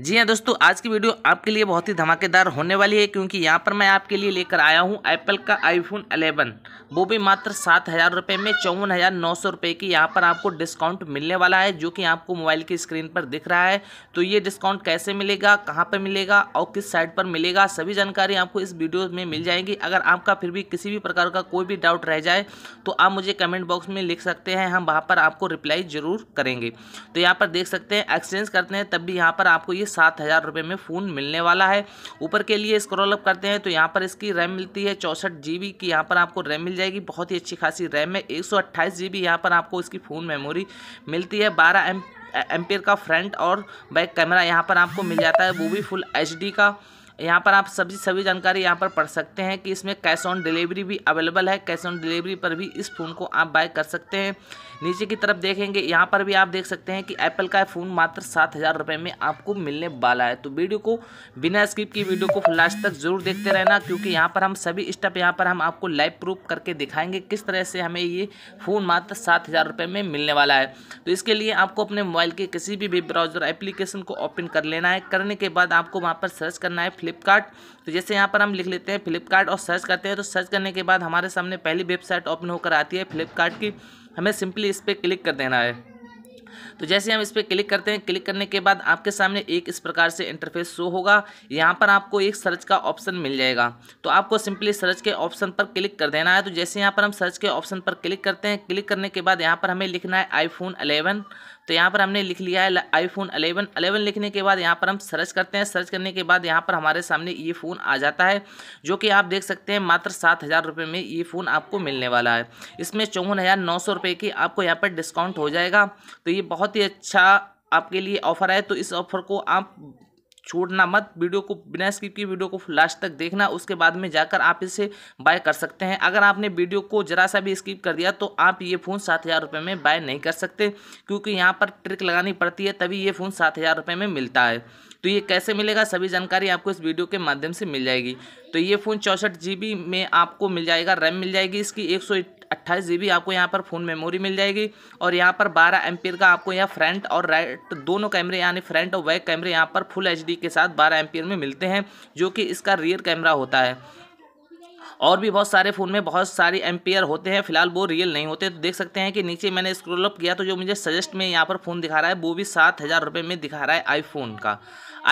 जी हाँ दोस्तों आज की वीडियो आपके लिए बहुत ही धमाकेदार होने वाली है क्योंकि यहाँ पर मैं आपके लिए लेकर आया हूँ एप्पल का आईफोन 11 वो भी मात्र सात हज़ार रुपये में चौवन हज़ार नौ सौ रुपये की यहाँ पर आपको डिस्काउंट मिलने वाला है जो कि आपको मोबाइल की स्क्रीन पर दिख रहा है तो ये डिस्काउंट कैसे मिलेगा कहाँ पर मिलेगा और किस साइट पर मिलेगा सभी जानकारी आपको इस वीडियो में मिल जाएगी अगर आपका फिर भी किसी भी प्रकार का कोई भी डाउट रह जाए तो आप मुझे कमेंट बॉक्स में लिख सकते हैं हम वहाँ पर आपको रिप्लाई ज़रूर करेंगे तो यहाँ पर देख सकते हैं एक्सचेंज करते हैं तब भी यहाँ पर आपको लिए सात हज़ार रुपये में फ़ोन मिलने वाला है ऊपर के लिए स्क्रॉल अप करते हैं तो यहाँ पर इसकी रैम मिलती है चौंसठ जी की यहाँ पर आपको रैम मिल जाएगी बहुत ही अच्छी खासी रैम है एक सौ यहाँ पर आपको इसकी फ़ोन मेमोरी मिलती है बारह एम एम्पेयर का फ्रंट और बैक कैमरा यहाँ पर आपको मिल जाता है वो भी फुल एच का यहाँ पर आप सभी सभी जानकारी यहाँ पर पढ़ सकते हैं कि इसमें कैश ऑन डिलीवरी भी अवेलेबल है कैश ऑन डिलीवरी पर भी इस फ़ोन को आप बाय कर सकते हैं नीचे की तरफ देखेंगे यहाँ पर भी आप देख सकते हैं कि एप्पल का फ़ोन मात्र सात हज़ार रुपये में आपको मिलने वाला है तो वीडियो को बिना स्किप की वीडियो को लास्ट तक जरूर देखते रहना क्योंकि यहाँ पर हम सभी स्टेप यहाँ पर हम आपको लाइव प्रूफ करके दिखाएंगे किस तरह से हमें ये फ़ोन मात्र सात हज़ार रुपये में मिलने वाला है तो इसके लिए आपको अपने मोबाइल के किसी भी वेब ब्राउज़र एप्लीकेशन को ओपन कर लेना है करने के बाद आपको वहाँ पर सर्च करना है फ्लिप फ्लिपकार्ट तो जैसे यहाँ पर हम लिख लेते हैं फ्लिपकार्ट और सर्च करते हैं तो सर्च करने के बाद हमारे सामने पहली वेबसाइट ओपन होकर आती है फ्लिपकार्ट की हमें सिंपली इस पर क्लिक कर देना है तो जैसे हम इस पर क्लिक करते हैं क्लिक करने के बाद आपके सामने एक इस प्रकार से इंटरफेस शो होगा यहाँ पर आपको एक सर्च का ऑप्शन मिल जाएगा तो आपको सिंपली सर्च के ऑप्शन पर क्लिक कर देना है तो जैसे यहाँ पर हम सर्च के ऑप्शन पर क्लिक करते हैं क्लिक करने के बाद यहाँ पर हमें लिखना है आईफोन अलेवन तो यहाँ पर हमने लिख लिया है आईफोन 11 11 लिखने के बाद यहाँ पर हम सर्च करते हैं सर्च करने के बाद यहाँ पर हमारे सामने ये फ़ोन आ जाता है जो कि आप देख सकते हैं मात्र सात हज़ार रुपये में ये फ़ोन आपको मिलने वाला है इसमें चौवन हज़ार नौ सौ रुपये की आपको यहाँ पर डिस्काउंट हो जाएगा तो ये बहुत ही अच्छा आपके लिए ऑफ़र है तो इस ऑफ़र को आप छोड़ना मत वीडियो को बिना स्किप की वीडियो को लास्ट तक देखना उसके बाद में जाकर आप इसे बाय कर सकते हैं अगर आपने वीडियो को जरा सा भी स्किप कर दिया तो आप ये फ़ोन सात हज़ार रुपये में बाय नहीं कर सकते क्योंकि यहाँ पर ट्रिक लगानी पड़ती है तभी ये फ़ोन सात हज़ार रुपये में मिलता है तो ये कैसे मिलेगा सभी जानकारी आपको इस वीडियो के माध्यम से मिल जाएगी तो ये फ़ोन चौंसठ जी में आपको मिल जाएगा रैम मिल जाएगी इसकी एक अट्ठाईस जी आपको यहाँ पर फ़ोन मेमोरी मिल जाएगी और यहाँ पर बारह एम का आपको यहाँ फ्रंट और राइट दोनों कैमरे यानी फ्रंट और बैक कैमरे यहाँ पर फुल एच के साथ बारह एम में मिलते हैं जो कि इसका रियर कैमरा होता है और भी बहुत सारे फ़ोन में बहुत सारे एम्पेयर होते हैं फिलहाल वो रियल नहीं होते तो देख सकते हैं कि नीचे मैंने स्क्रॉल अप किया तो जो मुझे सजेस्ट में यहाँ पर फ़ोन दिखा रहा है वो भी सात हज़ार रुपये में दिखा रहा है आईफोन का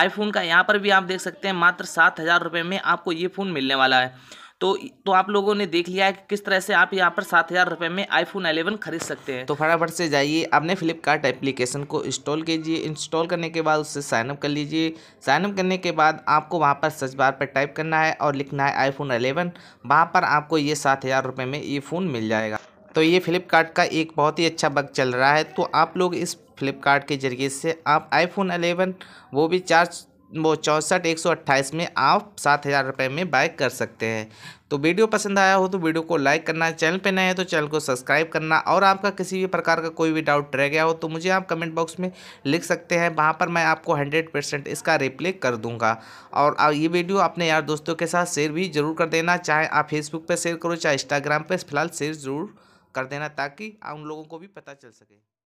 आईफोन का यहाँ पर भी आप देख सकते हैं मात्र सात हज़ार रुपये में आपको ये फ़ोन मिलने वाला है तो तो आप लोगों ने देख लिया है कि किस तरह से आप यहाँ पर सात हज़ार रुपये में आईफोन 11 खरीद सकते हैं तो फटाफट से जाइए अपने फ्लिपकार्ट एप्लीकेशन को इंस्टॉल कीजिए इंस्टॉल करने के बाद उससे साइनअप कर लीजिए साइनअप करने के बाद आपको वहाँ पर सर्च बार पर टाइप करना है और लिखना है आईफोन अलेवन वहाँ पर आपको ये सात हज़ार में ये फ़ोन मिल जाएगा तो ये फ्लिपकार्ट का एक बहुत ही अच्छा बग चल रहा है तो आप लोग इस फ्लिपकार्ट के ज़रिए से आप आईफोन 11 वो भी चार्ज वो चौंसठ एक सौ अट्ठाईस में आप सात हज़ार रुपये में बाय कर सकते हैं तो वीडियो पसंद आया हो तो वीडियो को लाइक करना चैनल पे नए हैं तो चैनल को सब्सक्राइब करना और आपका किसी भी प्रकार का कोई भी डाउट रह गया हो तो मुझे आप कमेंट बॉक्स में लिख सकते हैं वहाँ पर मैं आपको हंड्रेड परसेंट इसका रिप्ले कर दूंगा और ये वीडियो अपने यार दोस्तों के साथ शेयर भी जरूर कर देना चाहे आप फेसबुक पर शेयर करो चाहे इंस्टाग्राम पर फिलहाल शेयर ज़रूर कर देना ताकि उन लोगों को भी पता चल सके